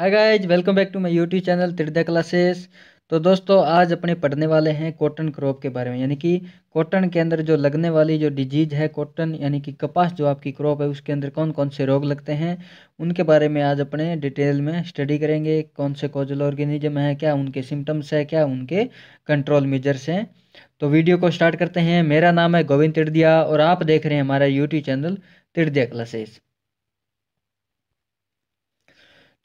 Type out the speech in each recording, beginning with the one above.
hi guys welcome back to my YouTube channel Trida classes तो दोस्तों आज अपने पढ़ने वाले हैं कॉटन क्रॉप के बारे में यानी कि कॉटन के अंदर जो लगने वाली जो डिजीज़ है कॉटन यानी कि कपास जो आपकी क्रॉप है उसके अंदर कौन कौन से रोग लगते हैं उनके बारे में आज अपने डिटेल में स्टडी करेंगे कौन से कॉजल ऑर्गेनिज्म है क्या उनके सिम्टम्स है क्या उनके कंट्रोल मेजर्स हैं तो वीडियो को स्टार्ट करते हैं मेरा नाम है गोविंद तिरदिया और आप देख रहे हैं हमारा यूट्यूब चैनल तिरदिया क्लासेस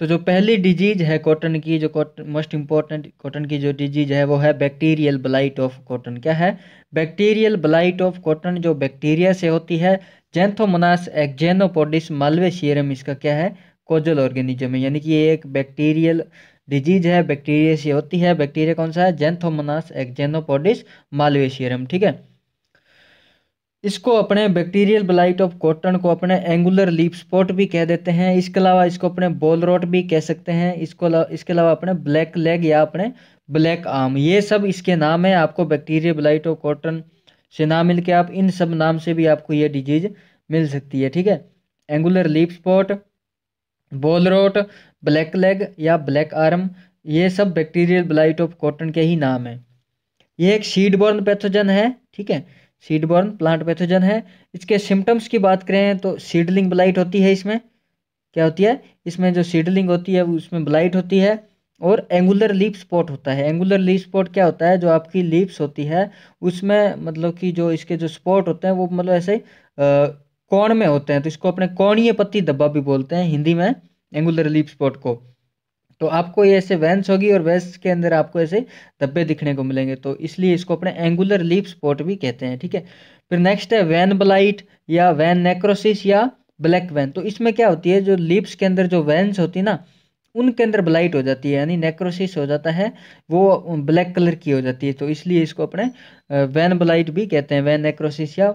तो जो पहली डिजीज है कॉटन की जो कॉटन मोस्ट इंपॉर्टेंट कॉटन की जो डिजीज है वो है बैक्टीरियल ब्लाइट ऑफ कॉटन क्या है बैक्टीरियल ब्लाइट ऑफ कॉटन जो बैक्टीरिया से होती है जेंथोमोनास एक्जेनोपोडिस मालवेशियरम इसका क्या है कोजल ऑर्गेनिज्म है यानी कि ये एक बैक्टीरियल डिजीज है बैक्टीरिया से होती है बैक्टीरिया कौन सा है जेंथोमोनास एक्जेनोपोडिस मालवेशियरम ठीक है इसको अपने बैक्टीरियल ब्लाइट ऑफ कॉटन को अपने एंगुलर लीप स्पॉट भी कह देते हैं इसके अलावा इसको अपने बॉल रोट भी कह सकते हैं इसको इसके अलावा अपने ब्लैक लेग या अपने ब्लैक आर्म ये सब इसके नाम है आपको बैक्टीरियल ब्लाइट ऑफ कॉटन से नाम मिल के आप इन सब नाम से भी आपको ये डिजीज मिल सकती है ठीक है angular leaf spot boll rot black leg या ब्लैक आर्म ये सब बैक्टीरियल ब्लाइट ऑफ कॉटन के ही नाम है ये एक शीडबॉर्न पैथोजन है ठीक है सीडबॉर्न प्लांट पैथोजन है इसके सिम्टम्स की बात करें तो सीडलिंग ब्लाइट होती है इसमें क्या होती है इसमें जो सीडलिंग होती है उसमें ब्लाइट होती है और एंगुलर लीप स्पॉट होता है एंगुलर लीप स्पॉट क्या होता है जो आपकी लीप्स होती है उसमें मतलब कि जो इसके जो स्पॉट होते हैं वो मतलब ऐसे कोण में होते हैं तो इसको अपने कोणीय पत्ती धब्बा भी बोलते हैं हिंदी में एंगुलर लीप स्पॉट को तो आपको ये ऐसे वेंस होगी और वेंस के अंदर आपको ऐसे धब्बे दिखने को मिलेंगे तो इसलिए इसको अपने एंगुलर लीप स्पॉट भी कहते हैं ठीक है फिर नेक्स्ट है वैन ब्लाइट या वैन नेक्रोसिस या ब्लैक वैन तो इसमें क्या होती है जो लिप्स के अंदर जो वैन्स होती है ना उनके अंदर ब्लाइट हो जाती है यानी नेक्रोसिस हो जाता है वो ब्लैक कलर की हो जाती है तो इसलिए इसको अपने वैन ब्लाइट भी कहते हैं वैन नेक्रोसिस या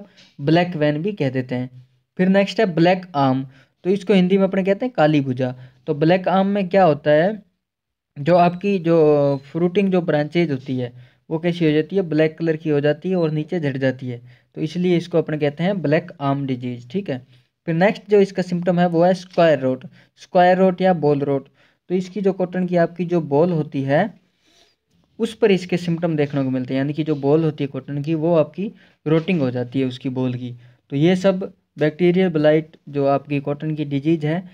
ब्लैक वैन भी कह देते हैं फिर नेक्स्ट है ब्लैक आर्म तो इसको हिंदी में अपने कहते हैं काली भुजा तो ब्लैक आम में क्या होता है जो आपकी जो फ्रूटिंग जो ब्रांचेज होती है वो कैसी हो जाती है ब्लैक कलर की हो जाती है और नीचे झट जाती है तो इसलिए इसको अपन कहते हैं ब्लैक आम डिजीज़ ठीक है फिर नेक्स्ट जो इसका सिम्टम है वो है स्क्वायर रोट स्क्वायर रोट या बॉल रोट तो इसकी जो कॉटन की आपकी जो बॉल होती है उस पर इसके सिम्टम देखने को मिलते हैं यानी कि जो बॉल होती है कॉटन की वो आपकी रोटिंग हो जाती है उसकी बॉल की तो ये सब बैक्टीरियल ब्लाइट जो आपकी कॉटन की डिजीज़ है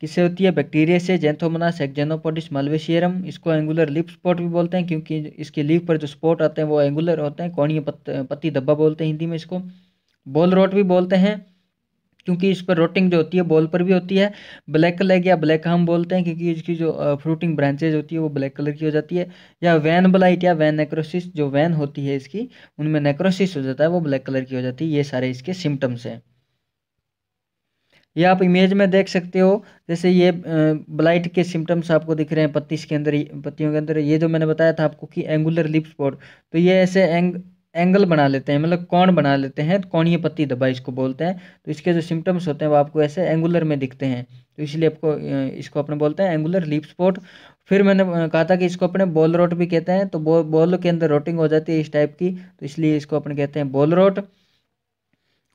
किससे होती है बैक्टीरिया से जेंथोमनास एक्जेनोपोडिस मलवेशियरम इसको एंगुलर लिप स्पॉट भी बोलते हैं क्योंकि इसके लिप पर जो स्पॉट आते हैं वो एंगुलर होते हैं कौनिया पत, पत्ती धब्बा बोलते हैं हिंदी में इसको बॉल रोट भी बोलते हैं क्योंकि इस पर रोटिंग जो होती है बॉल पर भी होती है ब्लैक लेग या ब्लैक हम बोलते हैं क्योंकि इसकी जो फ्रूटिंग ब्रांचेज होती है वो ब्लैक कलर की हो जाती है या वैन ब्लाइट या वैन नेक्रोसिस जो वैन होती है इसकी उनमें नेक्रोसिस हो जाता है वो ब्लैक कलर की हो जाती है ये सारे इसके सिम्टम्स हैं ये आप इमेज में देख सकते हो जैसे ये ब्लाइट के सिम्टम्स आपको दिख रहे हैं पत्तीस के अंदर पत्तियों के अंदर ये जो मैंने बताया था आपको कि एंगुलर लिप स्पॉट तो ये ऐसे एंग एंगल बना लेते हैं मतलब कौन बना लेते हैं तो कौन ये पत्ती दबा इसको बोलते हैं तो इसके जो सिम्टम्स होते हैं वो आपको ऐसे एंगुलर में दिखते हैं तो इसलिए आपको इसको अपने बोलते हैं एंगुलर लिप स्पॉट फिर मैंने कहा था कि इसको अपने बॉल रोट भी कहते हैं तो बॉल के अंदर रोटिंग हो जाती है इस टाइप की तो इसलिए इसको अपने कहते हैं बॉल रोट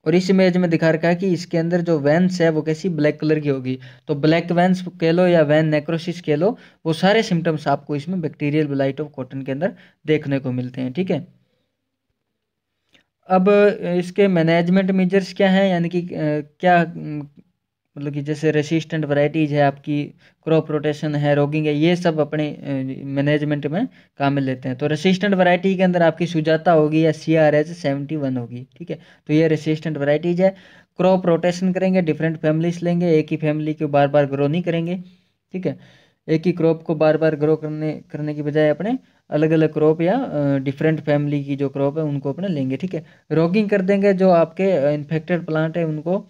और इस इमेज में दिखा रखा है कि इसके अंदर जो वैंस है वो कैसी ब्लैक कलर की होगी तो ब्लैक वैंस कह लो या वैन नेक्रोसिस कह लो वो सारे सिम्टम्स आपको इसमें बैक्टीरियल ब्लाइट ऑफ कॉटन के अंदर देखने को मिलते हैं ठीक है अब इसके मैनेजमेंट मेजर्स क्या हैं यानी कि क्या मतलब कि जैसे रेसिस्टेंट वराइटीज़ है आपकी क्रॉप रोटेशन है रोगिंग है ये सब अपने मैनेजमेंट में काम में लेते हैं तो रेसिस्टेंट वराइटी के अंदर आपकी सुजाता होगी या C R H seventy one होगी ठीक है तो ये रेसिस्टेंट वराइटीज़ है क्रॉप रोटेशन करेंगे डिफरेंट फैमिलीज लेंगे एक ही फैमिली को बार बार ग्रो नहीं करेंगे ठीक है एक ही क्रॉप को बार बार ग्रो करने करने की बजाय अपने अलग अलग क्रॉप या डिफरेंट फैमिली की जो क्रॉप है उनको अपने लेंगे ठीक है रोगिंग कर देंगे जो आपके इन्फेक्टेड प्लांट है उनको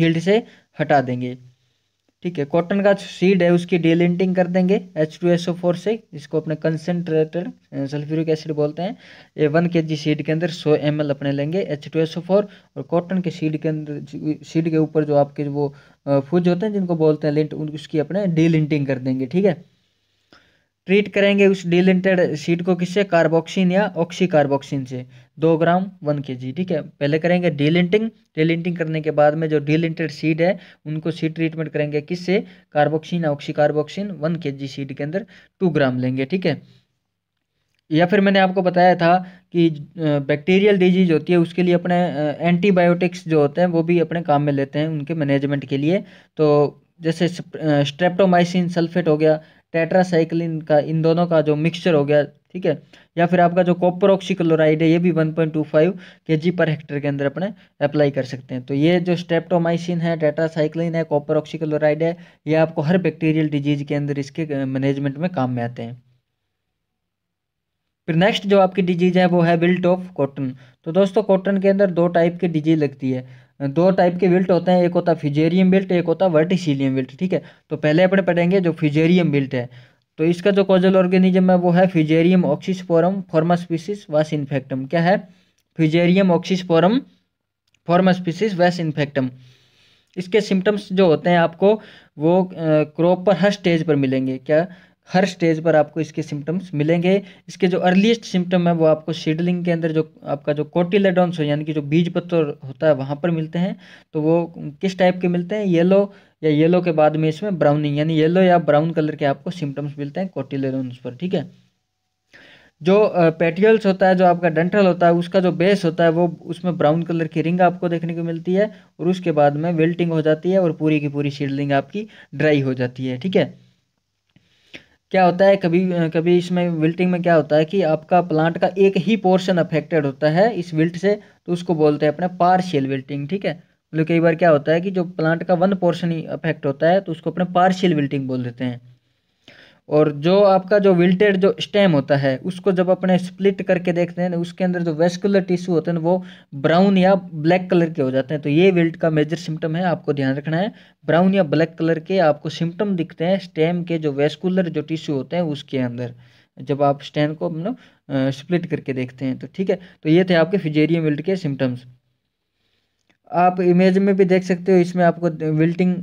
फील्ड से हटा देंगे ठीक है कॉटन का सीड है उसकी डीलिंटिंग कर देंगे H two S O four से इसको अपने कंसेंट्रेटेड सल्फ्यूरिक एसिड बोलते हैं ये वन के जी सीड के अंदर सौ एम एल अपने लेंगे H two S O four और कॉटन के सीड के अंदर सीड के ऊपर जो आपके वो फूज होते हैं जिनको बोलते हैं लिंट उसकी अपने डीलिंटिंग कर देंगे ठीक है ट्रीट करेंगे उस डिलिंटेड सीड को किससे कार्बोक्सिन या ऑक्सीकार्बोक्सिन से दो ग्राम वन के जी ठीक है पहले करेंगे डीलिंटिंग डीलिंटिंग करने के बाद में जो डीलिंटेड सीड है उनको सीड ट्रीटमेंट करेंगे किससे कार्बोक्सिन ऑक्सी कार्बोक्सिन वन के जी सीड के अंदर टू ग्राम लेंगे ठीक है या फिर मैंने आपको बताया था कि बैक्टीरियल डिजीज होती है उसके लिए अपने एंटीबायोटिक्स जो होते हैं वो भी अपने काम में लेते हैं उनके मैनेजमेंट के लिए तो जैसे स्ट्रेप्टोमाइसिन सल्फेट हो गया टेट्रासाइक्लिन का इन दोनों का जो मिक्सचर हो गया ठीक है या फिर आपका जो कॉपर ऑक्सीक्लोराइड है ये भी 1.25 पॉइंट पर हेक्टर के अंदर अपने अप्लाई कर सकते हैं तो ये जो स्टेप्टोमाइसिन है टेट्रासाइक्लिन है कॉपर ऑक्सीक्लोराइड है ये आपको हर बैक्टीरियल डिजीज के अंदर इसके मैनेजमेंट में काम में आते हैं फिर नेक्स्ट जो आपकी डिजीज है वो है बिल्ट ऑफ कॉटन तो दोस्तों कॉटन के अंदर दो टाइप की डिजीज लगती है दो टाइप के विल्ट होते हैं एक होता है फिजेरियम विल्ट एक होता है वर्टिसीलियम विल्ट ठीक है तो पहले अपने पढ़ेंगे जो फिजेरियम विल्ट है तो इसका जो कॉजल ऑर्गेनिज्म है वो है फिजेरियम ऑक्सीस्पोरम फॉर्मास्पीसिस वैस इन्फेक्टम क्या है फिजेरियम ऑक्सीस्पोरम फॉर्मास्पीसिस वैस इन्फेक्टम इसके सिम्टम्स जो होते हैं आपको वो क्रॉप पर हर स्टेज पर मिलेंगे क्या हर स्टेज पर आपको इसके सिम्टम्स मिलेंगे इसके जो अर्लीस्ट सिम्टम है वो आपको सीडलिंग के अंदर जो आपका जो कोटिलेडॉन्स हो यानी कि जो बीज पत्थर होता है वहाँ पर मिलते हैं तो वो किस टाइप के मिलते हैं येलो या येलो के बाद में इसमें ब्राउनिंग यानी येलो या ब्राउन कलर के आपको सिम्टम्स मिलते हैं कोटिलेडॉन्स पर ठीक है जो पेटियल्स होता है जो आपका डेंटल होता है उसका जो बेस होता है वो उसमें ब्राउन कलर की रिंग आपको देखने को मिलती है और उसके बाद में वेल्टिंग हो जाती है और पूरी की पूरी सीडलिंग आपकी ड्राई हो जाती है ठीक है क्या होता है कभी कभी इसमें विल्टिंग में क्या होता है कि आपका प्लांट का एक ही पोर्शन अफेक्टेड होता है इस विल्ट से तो उसको बोलते हैं अपने पार्शियल विल्टिंग ठीक है मतलब कई बार क्या होता है कि जो प्लांट का वन पोर्शन ही अफेक्ट होता है तो उसको अपने पार्शियल विल्टिंग बोल देते हैं और जो आपका जो विल्टेड जो स्टेम होता है उसको जब अपने स्प्लिट करके देखते हैं उसके अंदर जो वेस्कुलर टिश्यू होते हैं वो ब्राउन या ब्लैक कलर के हो जाते हैं तो ये विल्ट का मेजर सिम्टम है आपको ध्यान रखना है ब्राउन या ब्लैक कलर के आपको सिम्टम दिखते हैं स्टेम के जो वेस्कुलर जो टिश्यू होते हैं उसके अंदर जब आप स्टेम को मतलब स्प्लिट करके देखते हैं तो ठीक है तो ये थे आपके फिजेरियम विल्ट के सिम्टम्स आप इमेज में भी देख सकते हो इसमें आपको विल्टिंग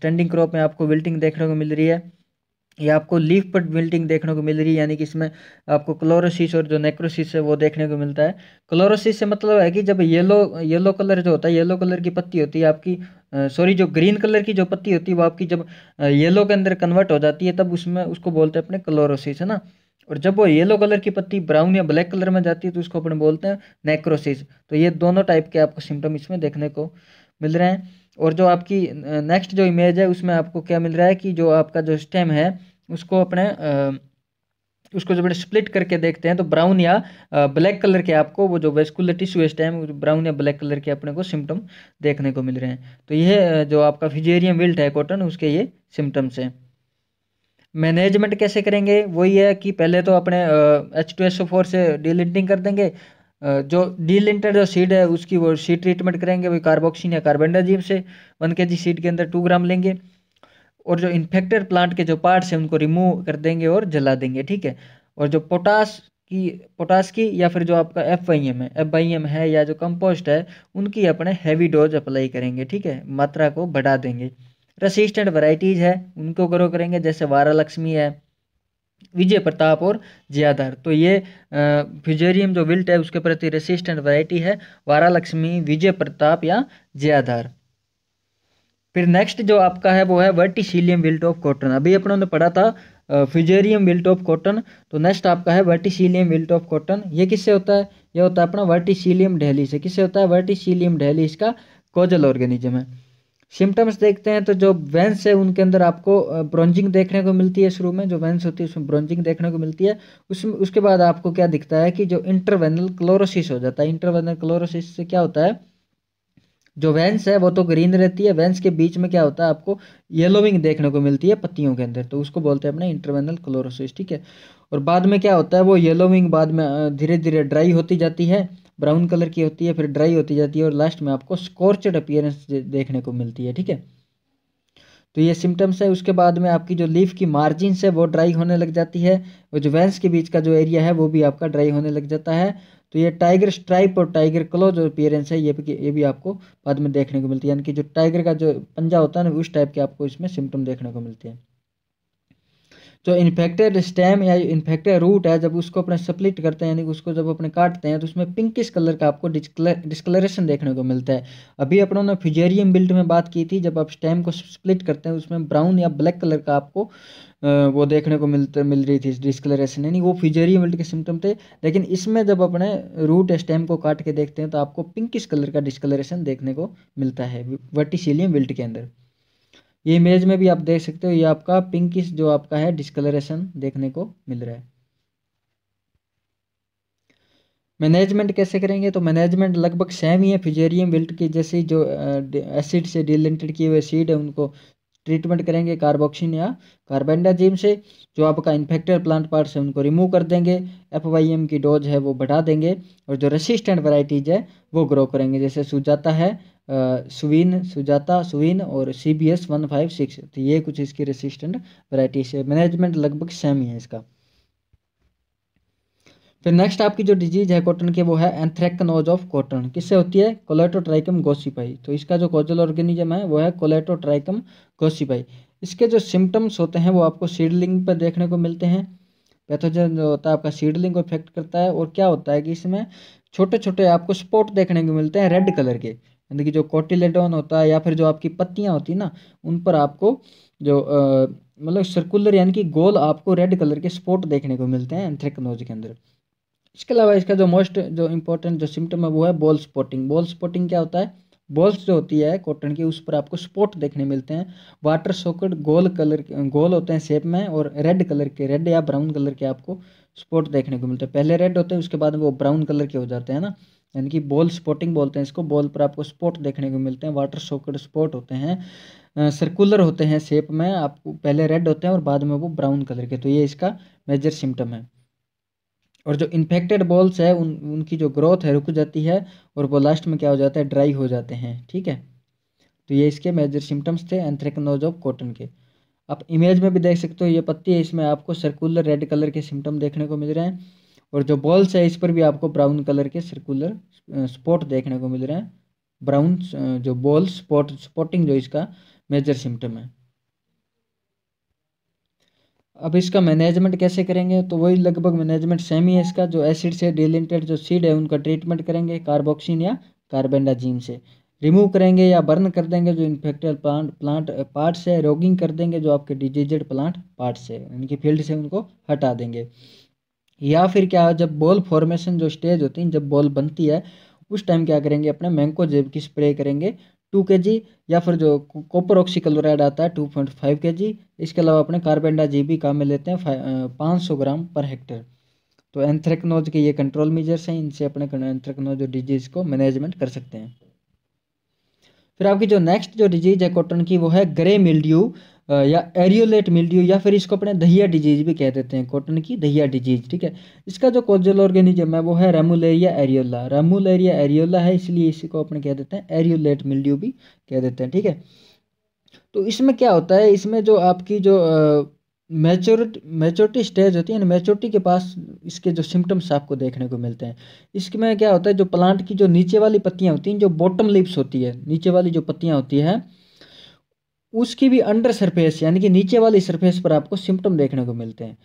स्टैंडिंग क्रॉप में आपको विल्टिंग देखने को मिल रही है ये आपको लीफ पर विल्टिंग देखने को मिल रही है यानी कि इसमें आपको क्लोरोसिस और जो नेक्रोसिस है वो देखने को मिलता है क्लोरोसिस से मतलब है कि जब येलो येलो कलर जो होता है येलो कलर की पत्ती होती है आपकी सॉरी जो ग्रीन कलर की जो पत्ती होती है वो आपकी जब येलो के अंदर कन्वर्ट हो जाती है तब उसमें उसको बोलते हैं अपने क्लोरोसिस है ना और जब वो येलो कलर की पत्ती ब्राउन या ब्लैक कलर में जाती है तो उसको अपने बोलते हैं नेक्रोसिस तो ये दोनों टाइप के आपको सिम्टम इसमें देखने को मिल रहे हैं और जो आपकी नेक्स्ट जो इमेज है उसमें आपको क्या मिल रहा है कि जो आपका जो स्टेम है उसको अपने उसको जब स्प्लिट करके देखते हैं तो ब्राउन या ब्लैक कलर के आपको वो जो वेस्कुलर टिश्यू है स्टेम ब्राउन या ब्लैक कलर के अपने को सिम्टम देखने को मिल रहे हैं तो यह जो आपका फिजेरियम विल्ट है कॉटन उसके ये सिम्टम्स हैं मैनेजमेंट कैसे करेंगे वही है कि पहले तो अपने H two S O four से डिलीटिंग कर देंगे जो डी लिंटर जो सीड है उसकी वो सीड ट्रीटमेंट करेंगे वही कार्बोक्सिन या कार्बेंडाजीम से वन के जी सीड के अंदर टू ग्राम लेंगे और जो इन्फेक्टेड प्लांट के जो पार्ट्स हैं उनको रिमूव कर देंगे और जला देंगे ठीक है और जो पोटास की पोटास की या फिर जो आपका एफ आई एम है एफ आई एम है या जो कंपोस्ट है उनकी अपने हैवी डोज अप्लाई करेंगे ठीक है मात्रा को बढ़ा देंगे रेसिस्टेंट वराइटीज़ है उनको ग्रो करेंगे जैसे वारा लक्ष्मी है विजय प्रताप और जियादार तो ये फ्यूजेरियम जो विल्ट है उसके प्रति रेसिस्टेंट वैरायटी है वारालक्ष्मी विजय प्रताप या जियादार फिर नेक्स्ट जो आपका है वो है वर्टिशीलियम विल्ट ऑफ कॉटन अभी अपनों ने पढ़ा था फ्यूजेरियम विल्ट ऑफ कॉटन तो नेक्स्ट आपका है वर्टिशीलियम विल्ट ऑफ कॉटन ये किससे होता है यह होता है अपना वर्टिशीलियम डेहली से किससे होता है वर्टिशीलियम डेहली इसका कोजल ऑर्गेनिज्म है सिम्टम्स देखते हैं तो जो वेंस है उनके अंदर आपको ब्रॉन्जिंग देखने को मिलती है शुरू में जो वेंस होती है उसमें ब्रॉन्जिंग देखने को मिलती है उसमें उसके बाद आपको क्या दिखता है कि जो इंटरवेनल क्लोरोसिस हो जाता है इंटरवेनल क्लोरोसिस से क्या होता है जो वेंस है वो तो ग्रीन रहती है वेंस के बीच में क्या होता है आपको येलोविंग देखने को मिलती है पत्तियों के अंदर तो उसको बोलते हैं अपने इंटरवेनल क्लोरोसिस ठीक है और बाद में क्या होता है वो येलोविंग बाद में धीरे धीरे ड्राई होती जाती है ब्राउन कलर की होती है फिर ड्राई होती जाती है और लास्ट में आपको स्कॉर्चड अपियरेंस देखने को मिलती है ठीक है तो ये सिम्टम्स है उसके बाद में आपकी जो लीफ की मार्जिन है वो ड्राई होने लग जाती है और जो वेंस के बीच का जो एरिया है वो भी आपका ड्राई होने लग जाता है तो ये टाइगर स्ट्राइप और टाइगर क्लो जो अपियरेंस है ये भी ये भी आपको बाद में देखने को मिलती है यानी कि जो टाइगर का जो पंजा होता है ना उस टाइप के आपको इसमें सिम्टम देखने को मिलते हैं जो इन्फेक्टेड स्टेम या इन्फेक्टेड रूट है जब उसको अपने स्प्लिट करते हैं यानी उसको जब अपने काटते हैं तो उसमें पिंकिश कलर का आपको डिस्कलरेशन देखने को मिलता है अभी अपनों ने फिजेरियम बिल्ड में बात की थी जब आप स्टेम को स्प्लिट करते हैं तो उसमें ब्राउन या ब्लैक कलर का आपको वो देखने को मिलते मिल रही थी डिस्कलरेशन यानी वो फिजेरियम बिल्ड के सिम्टम थे लेकिन इसमें जब अपने रूट स्टेम को काट के देखते हैं तो आपको पिंकिश कलर का डिस्कलरेशन देखने को मिलता है वर्टिसिलियम बिल्ट के अंदर ये इमेज में भी आप देख सकते हो ये आपका पिंकिश जो आपका है डिस्कलरेशन देखने को मिल रहा है मैनेजमेंट कैसे करेंगे तो मैनेजमेंट लगभग सेम ही है फिजेरियम विल्ट की जैसी जो एसिड से डीलेंटेड किए हुए सीड है उनको ट्रीटमेंट करेंगे कार्बोक्सिन या कार्बेंडाजीम से जो आपका इन्फेक्टेड प्लांट पार्ट्स है उनको रिमूव कर देंगे एफ वाई एम की डोज है वो बढ़ा देंगे और जो रेसिस्टेंट वैरायटीज है वो ग्रो करेंगे जैसे सुजाता है सुविन सुजाता सुविन और C B S one five six तो ये कुछ इसकी रेसिस्टेंट वैरायटीज है मैनेजमेंट लगभग सेम ही है इसका फिर नेक्स्ट आपकी जो डिजीज़ है कॉटन की वो है एंथ्रेकनोज ऑफ कॉटन किससे होती है कोलेटोट्राइकम गोसीपाई तो इसका जो कॉजल ऑर्गेनिजम है वो है कोलेटोट्राइकम गोसीपाई इसके जो सिम्टम्स होते हैं वो आपको सीडलिंग पर देखने को मिलते हैं पैथोजन जो होता है आपका सीडलिंग को इफेक्ट करता है और क्या होता है कि इसमें छोटे छोटे आपको स्पॉट देखने को मिलते हैं रेड कलर के यानी कि जो कोटिलेडोन होता है या फिर जो आपकी पत्तियाँ होती ना उन पर आपको जो मतलब सर्कुलर यानी कि गोल आपको रेड कलर के स्पॉट देखने को मिलते हैं एंथ्रेकनोज के अंदर इसके अलावा इसका जो मोस्ट जो इम्पोर्टेंट जो सिम्टम है वो है बॉल स्पॉटिंग बॉल स्पॉटिंग क्या होता है बॉल्स जो होती है कॉटन की उस पर आपको स्पॉट देखने मिलते हैं वाटर सॉकेट गोल कलर गोल होते हैं शेप में और रेड कलर के रेड या ब्राउन कलर के आपको स्पॉट देखने को मिलते हैं पहले रेड होते हैं उसके बाद वो ब्राउन कलर के हो जाते हैं ना यानी कि बॉल स्पॉटिंग बोलते हैं इसको बॉल पर आपको स्पॉट देखने को मिलते हैं वाटर सॉकेट स्पॉट होते हैं सर्कुलर होते हैं शेप में आपको पहले रेड होते हैं और बाद में वो ब्राउन कलर के तो ये इसका मेजर सिम्टम है और जो इन्फेक्टेड बॉल्स है उन उनकी जो ग्रोथ है रुक जाती है और वो लास्ट में क्या हो जाता है ड्राई हो जाते हैं ठीक है तो ये इसके मेजर सिम्टम्स थे एंथ्रेकनोज ऑफ कॉटन के आप इमेज में भी देख सकते हो ये पत्ती है इसमें आपको सर्कुलर रेड कलर के सिम्टम देखने को मिल रहे हैं और जो बॉल्स है इस पर भी आपको ब्राउन कलर के सर्कुलर स्पॉट देखने को मिल रहे हैं ब्राउन जो बॉल्स स्पॉट स्पॉटिंग जो इसका मेजर सिम्टम है अब इसका मैनेजमेंट कैसे करेंगे तो वही लगभग मैनेजमेंट सेम ही है इसका जो एसिड से डिलिंटेड जो सीड है उनका ट्रीटमेंट करेंगे कार्बोक्सिन या कार्बेंडाजीम से रिमूव करेंगे या बर्न कर देंगे जो इन्फेक्टेड प्लांट प्लांट पार्ट्स है रोगिंग कर देंगे जो आपके डिजीजेड प्लांट पार्ट्स है इनकी फील्ड से उनको हटा देंगे या फिर क्या जब बॉल फॉर्मेशन जो स्टेज होती है जब बॉल बनती है उस टाइम क्या करेंगे अपने मैंकोजेब की स्प्रे करेंगे टू के जी या फिर जो कॉपर ऑक्सीक्लोराइड आता है टू पॉइंट फाइव के जी इसके अलावा अपने कार्बन भी काम में लेते हैं पाँच सौ ग्राम पर हेक्टेयर तो एंथ्रेक्नोज के ये कंट्रोल मेजर्स हैं इनसे अपने एंथ्रेक्नोज डिजीज़ को मैनेजमेंट कर सकते हैं फिर आपकी जो नेक्स्ट जो डिजीज़ है कॉटन की वो है ग्रे मिल्ड्यू या एरियोलेट मिल्ड्यू या फिर इसको अपने दहिया डिजीज भी कह देते हैं कॉटन की दहिया डिजीज ठीक है इसका जो कोजल ऑर्गेनिज्म है वो है रेमुलेरिया एरियोला रेमुलेरिया एरियोला है इसलिए इसी को अपने कह देते हैं एरियोलेट मिल्ड्यू भी कह देते हैं ठीक है तो इसमें क्या होता है इसमें जो आपकी जो मेचोरिटी मेचोरिटी स्टेज होती है मेचोरिटी के पास इसके जो सिम्टम्स आपको देखने को मिलते हैं इसमें क्या होता है जो प्लांट की जो नीचे वाली पत्तियाँ होती हैं जो बॉटम लिप्स होती है नीचे वाली जो पत्तियाँ होती हैं उसकी भी अंडर सरफेस यानी कि नीचे वाली सरफेस पर आपको सिम्टम देखने को मिलते हैं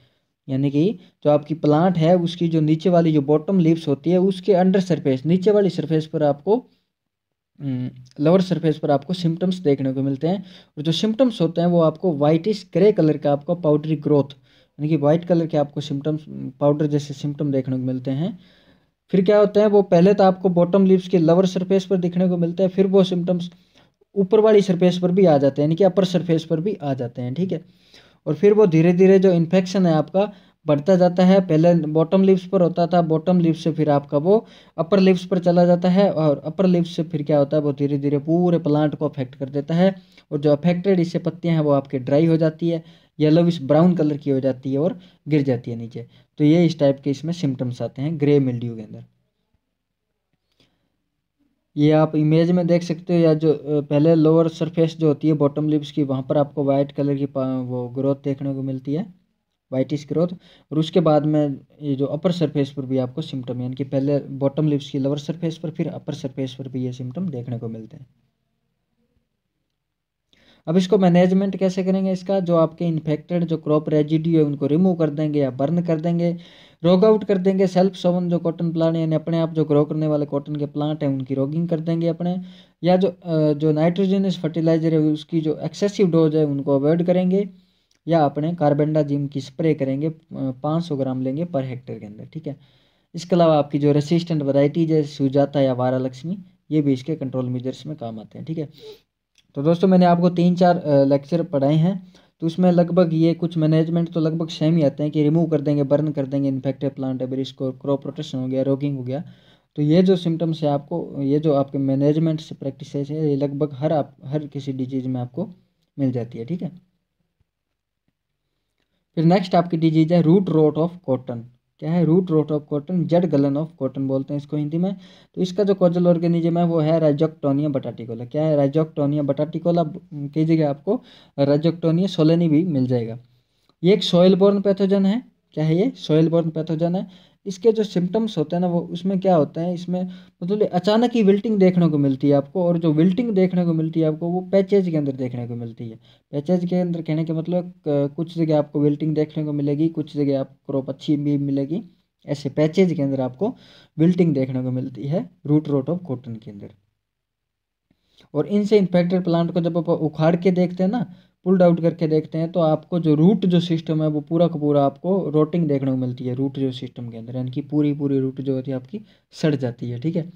यानी कि जो आपकी प्लांट है उसकी जो नीचे वाली जो बॉटम लिप्स होती है उसके अंडर सरफेस नीचे वाली सरफेस पर आपको लोअर हम्म, सरफेस पर आपको सिम्टम्स देखने को मिलते हैं और जो सिम्टम्स होते हैं वो आपको वाइटिश ग्रे कलर का आपको पाउडरी ग्रोथ यानी कि वाइट कलर के आपको सिम्टम्स पाउडर जैसे सिम्टम देखने को मिलते हैं फिर क्या होता है वो पहले तो आपको बॉटम लिप्स के लवर सरफेस पर दिखने को मिलते हैं फिर वो सिम्टम्स ऊपर वाली सरफेस पर भी आ जाते हैं यानी कि अपर सरफेस पर भी आ जाते हैं ठीक है और फिर वो धीरे धीरे जो इन्फेक्शन है आपका बढ़ता जाता है पहले बॉटम लिप्स पर होता था बॉटम लिप्स से फिर आपका वो अपर लिप्स पर चला जाता है और अपर लिप्स से फिर क्या होता है वो धीरे धीरे पूरे प्लांट को अफेक्ट कर देता है और जो अफेक्टेड इससे पत्तियाँ हैं वो आपकी ड्राई हो जाती है येलोविश ब्राउन कलर की हो जाती है और गिर जाती है नीचे तो ये इस टाइप के इसमें सिम्टम्स आते हैं ग्रे मिल्ड्यू के अंदर ये आप इमेज में देख सकते हो या जो पहले लोअर सरफेस जो होती है बॉटम लिप्स की वहाँ पर आपको वाइट कलर की वो ग्रोथ देखने को मिलती है वाइटिस ग्रोथ और उसके बाद में ये जो अपर सरफेस पर भी आपको सिम्टम यानी कि पहले बॉटम लिप्स की लोअर सरफेस पर फिर अपर सरफेस पर भी ये सिम्टम देखने को मिलते हैं अब इसको मैनेजमेंट कैसे करेंगे इसका जो आपके इन्फेक्टेड जो क्रॉप रेजिडी है उनको रिमूव कर देंगे या बर्न कर देंगे रोग आउट कर देंगे सेल्फ सोवन जो कॉटन प्लांट यानी अपने आप जो ग्रो करने वाले कॉटन के प्लांट हैं उनकी रोगिंग कर देंगे अपने या जो जो नाइट्रोजनस फर्टिलाइजर है उसकी जो एक्सेसिव डोज है उनको अवॉइड करेंगे या अपने जिम की स्प्रे करेंगे पाँच सौ ग्राम लेंगे पर हेक्टेयर के अंदर ठीक है इसके अलावा आपकी जो रेसिस्टेंट वराइटीज है सुजाता या वारा लक्ष्मी ये भी इसके कंट्रोल मेजर्स में काम आते हैं ठीक है तो दोस्तों मैंने आपको तीन चार लेक्चर पढ़ाए हैं तो उसमें लगभग ये कुछ मैनेजमेंट तो लगभग सेम ही आते हैं कि रिमूव कर देंगे बर्न कर देंगे इन्फेक्टेड प्लांट है ब्रिश को क्रॉप रोटेशन हो गया रोगिंग हो गया तो ये जो सिम्टम्स है आपको ये जो आपके मैनेजमेंट से प्रैक्टिस है ये लगभग हर आप हर किसी डिजीज में आपको मिल जाती है ठीक है फिर नेक्स्ट आपकी डिजीज है रूट रोट ऑफ कॉटन क्या है रूट रोट ऑफ कॉटन जड गलन ऑफ कॉटन बोलते हैं इसको हिंदी में तो इसका जो कॉजल ऑर्गेनिजम है वो है राइजोक्टोनिया बटाटिकोला क्या है राइजोक्टोनिया बटाटिकोला की जगह आपको राइजोक्टोनिया सोलेनी भी मिल जाएगा ये एक सॉयल बोर्न पैथोजन है क्या है ये सॉयल बोर्न पैथोजन है इसके जो सिम्टम्स होते हैं ना वो उसमें क्या होते हैं इसमें मतलब अचानक ही विल्टिंग देखने को मिलती है आपको और जो विल्टिंग देखने को मिलती है आपको वो पैचेज के अंदर देखने को मिलती है पैचेज के अंदर कहने के मतलब कुछ जगह आपको विल्टिंग देखने को मिलेगी कुछ जगह आप क्रॉप अच्छी भी मिलेगी ऐसे पैचेज के अंदर आपको विल्टिंग देखने को मिलती है रूट रोट ऑफ कॉटन के अंदर और इनसे इन्फेक्टेड प्लांट को जब आप उखाड़ के देखते हैं ना पुल्ड आउट करके देखते हैं तो आपको जो रूट जो सिस्टम है वो पूरा का पूरा आपको रोटिंग देखने को मिलती है रूट जो सिस्टम के अंदर यानी कि पूरी पूरी रूट जो होती है आपकी सड़ जाती है ठीक है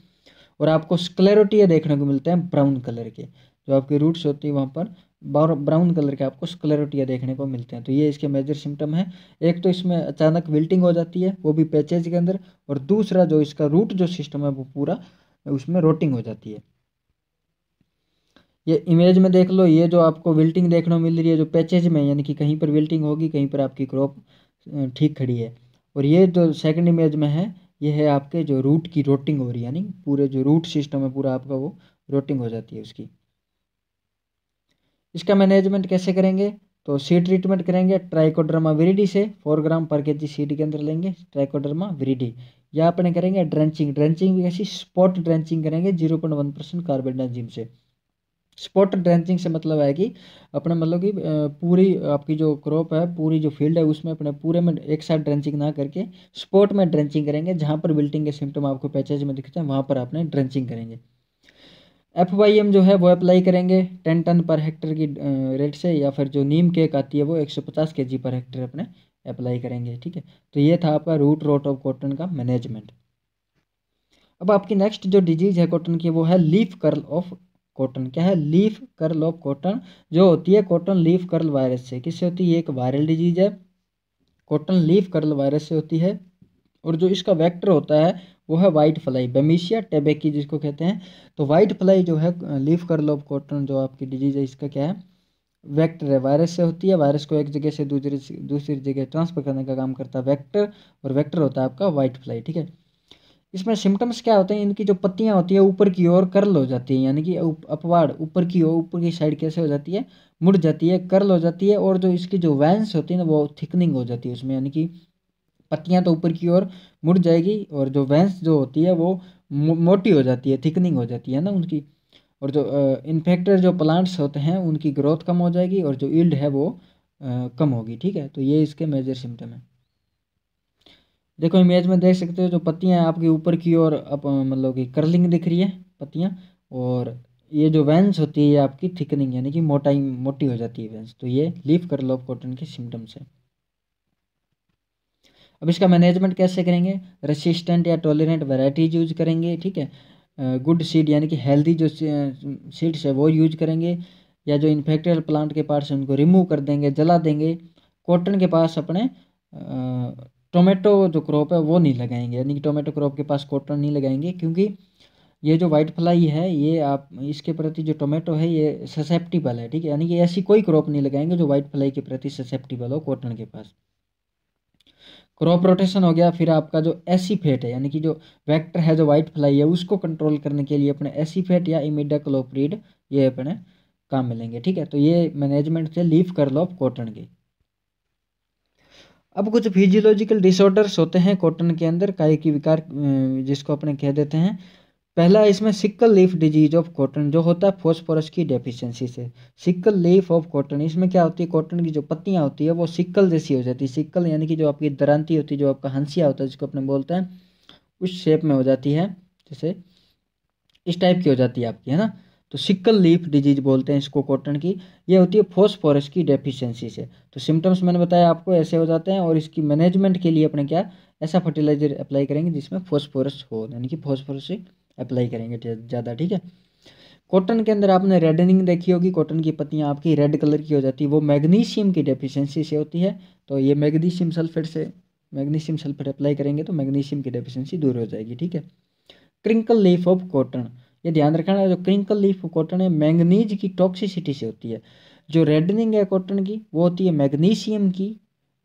और आपको स्क्लेरोटिया देखने को मिलते हैं ब्राउन कलर के जो आपकी रूट्स होती है वहाँ पर ब्राउन कलर के आपको स्क्लेरोटिया देखने को मिलते हैं तो ये इसके मेजर सिम्टम है एक तो इसमें अचानक विल्टिंग हो जाती है वो भी पैचेज के अंदर और दूसरा जो इसका रूट जो सिस्टम है वो पूरा उसमें रोटिंग हो जाती है ये इमेज में देख लो ये जो आपको विल्टिंग देखने को मिल रही है जो पैचेज में यानी कि कहीं पर विल्टिंग होगी कहीं पर आपकी क्रॉप ठीक खड़ी है और ये जो सेकंड इमेज में है ये है आपके जो रूट की रोटिंग हो रही है यानी पूरे जो रूट सिस्टम है पूरा आपका वो रोटिंग हो जाती है उसकी इसका मैनेजमेंट कैसे करेंगे तो सीड ट्रीटमेंट करेंगे ट्राइकोड्रामा विरिडी से फोर ग्राम पर के जी सीड के अंदर लेंगे ट्राइकोड्रामा विरीडी या अपने करेंगे ड्रेंचिंग ड्रेंचिंग भी कैसी स्पॉट ड्रेंचिंग करेंगे zero point one percent carbendazim से स्पॉट ड्रेंचिंग से मतलब है कि अपने मतलब कि पूरी आपकी जो क्रॉप है पूरी जो फील्ड है उसमें अपने पूरे में एक साथ ड्रेंचिंग ना करके स्पॉट में ड्रेंचिंग करेंगे जहाँ पर बिल्टिंग के सिम्टम आपको पैचेज में दिखते हैं वहाँ पर आपने ड्रेंचिंग करेंगे एफ वाई एम जो है वो अप्लाई करेंगे टेन टन पर हेक्टर की रेट से या फिर जो नीम केक आती है वो एक सौ पचास के जी पर हेक्टर अपने अप्लाई करेंगे ठीक है तो ये था आपका रूट रोट ऑफ कॉटन का मैनेजमेंट अब आपकी नेक्स्ट जो डिजीज़ है कॉटन की वो है लीफ कर्ल ऑफ कॉटन क्या है लीफ कर्ल ऑफ कॉटन जो होती है कॉटन लीफ कर्ल वायरस से किससे होती है एक वायरल डिजीज है कॉटन लीफ कर्ल वायरस से होती है और जो इसका वेक्टर होता है वो है वाइट फ्लाई बेमिशिया टेबेकी जिसको कहते हैं तो वाइट फ्लाई जो है लीफ कर्ल ऑफ कॉटन जो आपकी डिजीज है इसका क्या है वेक्टर है वायरस से होती है वायरस को एक जगह से दूसरी दूसरी जगह ट्रांसफर करने का काम करता है वेक्टर और वेक्टर होता है आपका वाइट फ्लाई ठीक है इसमें सिम्टम्स क्या होते हैं इनकी जो पत्तियाँ होती है ऊपर की ओर कर्ल हो जाती है यानी कि अपवाड़ ऊपर की ओर ऊपर की साइड कैसे हो जाती है मुड़ जाती है कर्ल हो जाती है और जो इसकी जो वैंस होती है ना वो थिकनिंग हो जाती है उसमें यानी कि पत्तियाँ तो ऊपर की ओर मुड़ जाएगी और जो वैंस जो होती है वो मोटी हो जाती है थिकनिंग हो जाती है ना उनकी और जो इन्फेक्टेड जो प्लांट्स होते हैं उनकी ग्रोथ कम हो जाएगी और जो ईल्ड है वो कम होगी ठीक है तो ये इसके मेजर सिम्टम है देखो इमेज में देख सकते हो जो पत्तियां आपके ऊपर की ओर मतलब कि कर्लिंग दिख रही है पत्तियां और ये जो वेंस होती है आपकी थिकनिंग यानी कि मोटाई मोटी हो जाती है वेंस तो ये लीफ कर्ल ऑफ कॉटन के सिम्टम्स है अब इसका मैनेजमेंट कैसे करेंगे रेसिस्टेंट या टॉलरेंट वेराइटीज यूज करेंगे ठीक है गुड सीड यानी कि हेल्दी जो सीड्स है वो यूज करेंगे या जो इन्फेक्टेड प्लांट के पार्ट्स हैं उनको रिमूव कर देंगे जला देंगे कॉटन के पास अपने टोमेटो जो क्रॉप है वो नहीं लगाएंगे यानी कि टोमेटो क्रॉप के पास कॉटन नहीं लगाएंगे क्योंकि ये जो वाइट फ्लाई है ये आप इसके प्रति जो टोमेटो है ये ससेप्टिबल है ठीक है यानी कि ऐसी कोई क्रॉप नहीं लगाएंगे जो वाइट फ्लाई के प्रति ससेप्टिबल हो कॉटन के पास क्रॉप रोटेशन हो गया फिर आपका जो एसी फेट है यानी कि जो वेक्टर है जो वाइट फ्लाई है उसको कंट्रोल करने के लिए अपने एसी फेट या इमिडा क्लोप्रीड ये अपने काम मिलेंगे ठीक है तो ये मैनेजमेंट कर लीफ करलॉप कॉटन के अब कुछ फिजियोलॉजिकल डिसऑर्डर्स होते हैं कॉटन के अंदर काय की विकार जिसको अपने कह देते हैं पहला इसमें sickle leaf disease of cotton जो होता है फोस्फोरस की डेफिशिएंसी से सिक्कल लीफ ऑफ कॉटन इसमें क्या होती है कॉटन की जो पत्तियाँ होती है वो सिक्कल जैसी हो जाती है सिक्कल यानी कि जो आपकी दरांती होती है जो आपका हंसिया होता है जिसको अपने बोलते हैं उस शेप में हो जाती है जैसे इस टाइप की हो जाती है आपकी है ना तो सिक्कल लीफ डिजीज बोलते हैं इसको कॉटन की ये होती है फोस्फोरस की डेफिशिएंसी से तो सिम्टम्स मैंने बताया आपको ऐसे हो जाते हैं और इसकी मैनेजमेंट के लिए अपने क्या ऐसा फर्टिलाइजर अप्लाई करेंगे जिसमें फोस्फोरस हो यानी कि फोस्फोरस अप्लाई करेंगे ज़्यादा ठीक है कॉटन के अंदर आपने रेडनिंग देखी होगी कॉटन की पत्तियाँ आपकी रेड कलर की हो जाती है वो मैग्नीशियम की डेफिशियंसी से होती है तो ये मैग्नीशियम सल्फेट से मैग्नीशियम सल्फेट अप्लाई करेंगे तो मैग्नीशियम की डेफिशिएंसी दूर हो जाएगी ठीक है क्रिंकल लीफ ऑफ कॉटन ये ध्यान रखना है जो क्रिंकल लीफ कॉटन है मैंगनीज की टॉक्सिसिटी से होती है जो रेडनिंग है कॉटन की वो होती है मैग्नीशियम की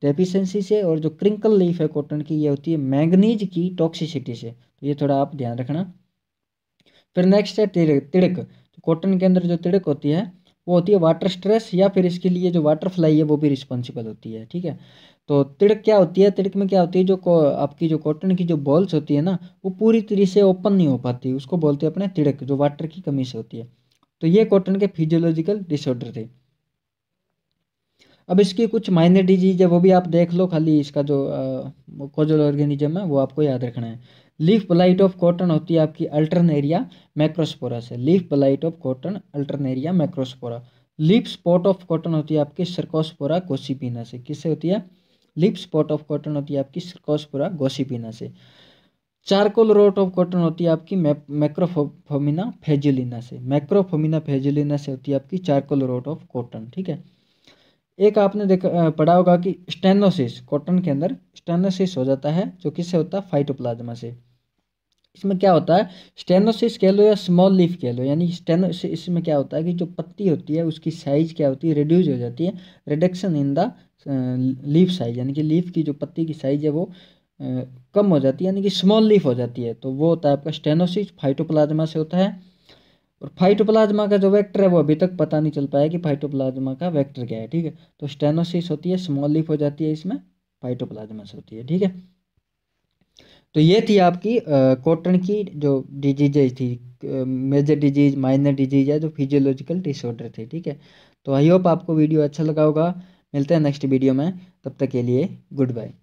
डेफिशेंसी से और जो क्रिंकल लीफ है कॉटन की ये होती है मैंगनीज की टॉक्सिसिटी से तो ये थोड़ा आप ध्यान रखना फिर नेक्स्ट है तिड़क तिड़क तो कॉटन के अंदर जो तिड़क होती है वो होती है वाटर स्ट्रेस या फिर इसके लिए जो वाटर फ्लाई है वो भी रिस्पॉन्सिबल होती है ठीक है तो तिड़क क्या होती है तिड़क में क्या होती है जो आपकी जो कॉटन की जो बॉल्स होती है ना वो पूरी तरह से ओपन नहीं हो पाती उसको बोलते हैं अपने तिड़क जो वाटर की कमी से होती है तो ये कॉटन के फिजियोलॉजिकल डिसऑर्डर थे अब इसकी कुछ माइनर डिजीज है वो भी आप देख लो खाली इसका जो कोजल ऑर्गेनिज्म है वो आपको याद रखना है लीफ ब्लाइट ऑफ कॉटन होती है आपकी अल्टरनेरिया मैक्रोस्पोरा से leaf blight of cotton alternaria macrospora leaf spot of cotton होती है आपकी सरकोस्पोरा गोसीपीना से किससे होती है लिप स्पॉट ऑफ कॉटन होती है आपकी सरकोस्पोरा गोसीपीना से चारकोल रोट ऑफ कॉटन होती है आपकी मैक्रोफोमिना फेजुलिना से मैक्रोफोमिना फेजुलिना से होती है आपकी चारकोल रोट ऑफ कॉटन ठीक है एक आपने देखा पढ़ा होगा कि स्टेनोसिस कॉटन के अंदर स्टेनोसिस हो जाता है जो किससे होता है फाइटोप्लाज्मा से इसमें क्या होता है स्टेनोसिस कह लो या स्मॉल लीफ कह लो यानी स्टेनोसिस इसमें क्या होता है कि जो पत्ती होती है उसकी साइज क्या होती है रिड्यूज हो जाती है reduction in the leaf size यानी कि लीफ की जो पत्ती की साइज है वो कम हो जाती है यानी कि स्मॉल लीफ हो जाती है तो वो होता है आपका स्टेनोसिस फाइटोप्लाज्मा से होता है और फाइटोप्लाज्मा का जो वेक्टर है वो अभी तक पता नहीं चल पाया कि फाइटोप्लाज्मा का वेक्टर क्या है ठीक है तो स्टेनोसिस होती है स्मॉल लीफ हो जाती है इसमें से होती है ठीक है तो ये थी आपकी कॉटन की जो डिजीजेज थी मेजर डिजीज माइनर डिजीज या जो फिजियोलॉजिकल डिसऑर्डर थे ठीक है तो आई होप आपको वीडियो अच्छा लगा होगा मिलते हैं नेक्स्ट वीडियो में तब तक के लिए गुड बाय